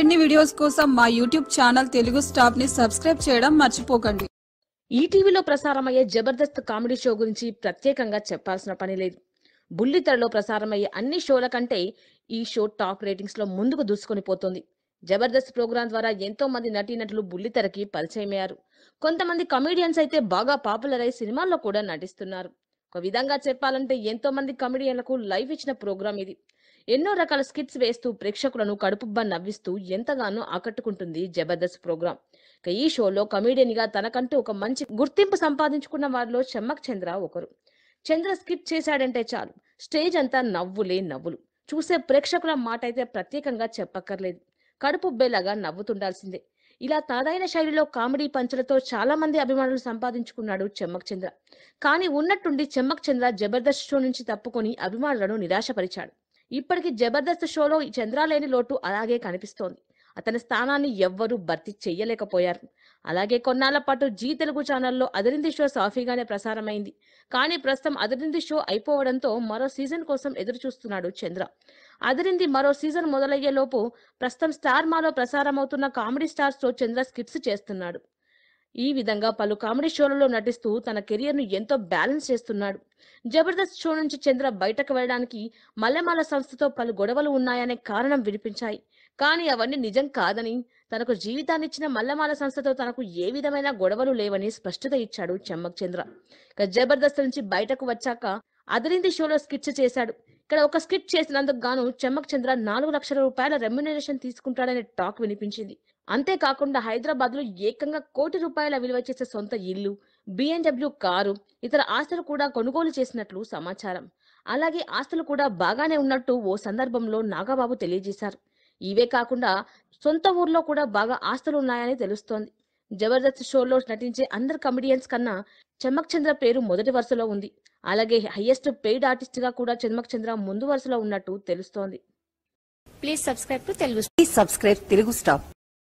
మరిన్ని వీడియోస్ కోసం మా యూట్యూబ్ ఛానల్ తెలుగు స్టాప్ ని సబ్స్క్రైబ్ చేయడం మర్చిపోకండి ఈటీవీలో ప్రసారమయ్యే జబర్దస్త్ కామెడీ షో గురించి ప్రత్యేకంగా చెప్పాల్సిన పని లేదు బుల్లితెరలో ప్రసారమయ్యే అన్ని షోల కంటే ఈ షో టాప్ రేటింగ్స్ లో ముందుకు దూసుకొని పోతుంది జబర్దస్త్ ప్రోగ్రాం ద్వారా ఎంతో మంది నటీనటులు బుల్లితెరకి పరిచయమయ్యారు కొంతమంది కమెడియన్స్ అయితే బాగా పాపులర్ అయి సినిమాల్లో కూడా నటిస్తున్నారు ఒక విధంగా చెప్పాలంటే ఎంతో మంది కమెడియన్లకు లైవ్ ఇచ్చిన ప్రోగ్రాం ఇది ఎన్నో రకాల స్కిట్స్ వేస్తూ ప్రేక్షకులను కడుపుబ్బ నవ్విస్తూ ఎంతగానో ఆకట్టుకుంటుంది జబర్దస్త్ ప్రోగ్రాం ఇక ఈ షోలో కమెడియన్ గా తనకంటూ ఒక మంచి గుర్తింపు సంపాదించుకున్న వారిలో చెమ్మక్ చంద్ర ఒకరు చంద్ర స్కిట్ చేశాడంటే చాలు స్టేజ్ అంతా నవ్వులే నవ్వులు చూసే ప్రేక్షకుల మాట అయితే ప్రత్యేకంగా చెప్పక్కర్లేదు కడుపుబ్బేలాగా నవ్వుతుండాల్సిందే ఇలా తనదైన శైలిలో కామెడీ పంచులతో చాలా మంది అభిమానులు సంపాదించుకున్నాడు చెమ్మక్ చంద్ర కానీ ఉన్నట్టుండి చెమ్మక్ చంద్ర జబర్దస్త్ షో నుంచి తప్పుకొని అభిమానులను నిరాశపరిచాడు ఇప్పటికి జబర్దస్త్ షోలో చంద్ర లేని లోటు అలాగే కనిపిస్తోంది అతని స్థానాన్ని ఎవ్వరూ భర్తీ చేయలేకపోయారు అలాగే కొన్నాళ్ల పాటు జీ తెలుగు ఛానల్లో అదిరింది షో సాఫీగానే ప్రసారమైంది కానీ ప్రస్తుతం అదిరింది షో అయిపోవడంతో మరో సీజన్ కోసం ఎదురు చూస్తున్నాడు చంద్ర అదిరింది మరో సీజన్ మొదలయ్యేలోపు ప్రస్తుతం స్టార్ మాలో ప్రసారమవుతున్న కామెడీ స్టార్స్ తో చంద్ర స్కిట్స్ చేస్తున్నాడు ఈ విధంగా పలు కామెడీ షోలలో నటిస్తూ తన కెరియర్ను ఎంతో బ్యాలెన్స్ చేస్తున్నాడు జబర్దస్త్ షో నుంచి చంద్ర బయటకు వెళ్ళడానికి మల్లెమాల సంస్థతో పలు గొడవలు ఉన్నాయనే కారణం వినిపించాయి కానీ అవన్నీ నిజం కాదని తనకు జీవితాన్నిచ్చిన మల్లమాల సంస్థతో తనకు ఏ విధమైన గొడవలు లేవని స్పష్టత ఇచ్చాడు చెమ్మక్ చంద్ర ఇక జబర్దస్త్ నుంచి బయటకు వచ్చాక అదరింది షోలో స్కిట్స్ చేశాడు ఇక్కడ ఒక స్కిట్ చేసినందుకు గాను చెమ్మక్ చంద్ర నాలుగు లక్షల రూపాయల రెమ్యునరేషన్ తీసుకుంటాడనే టాక్ వినిపించింది అంతేకాకుండా హైదరాబాద్ లో ఏకంగా కోటి రూపాయల విలువ చేసే సొంత ఇల్లు బిఎన్డబ్ల్యూ కారు ఇతర ఆస్తులు కూడా కొనుగోలు చేసినట్లు సమాచారం అలాగే ఆస్తులు కూడా బాగానే ఉన్నట్టు ఓ సందర్భంలో నాగబాబు తెలియజేశారు ఇవే కాకుండా సొంత ఊర్లో కూడా బాగా ఆస్తులు ఉన్నాయని తెలుస్తోంది జబర్దస్త్ షోలో నటించే అందరు కమెడియన్స్ కన్నా చమక్ చంద్ర పేరు మొదటి వరుసలో ఉంది అలాగే హైయెస్ట్ పెయిడ్ ఆర్టిస్ట్ గా కూడా చమక్ చంద్ర ముందు వరుసలో ఉన్నట్టు తెలుస్తోంది please subscribe to Telugu please subscribe Telugu staff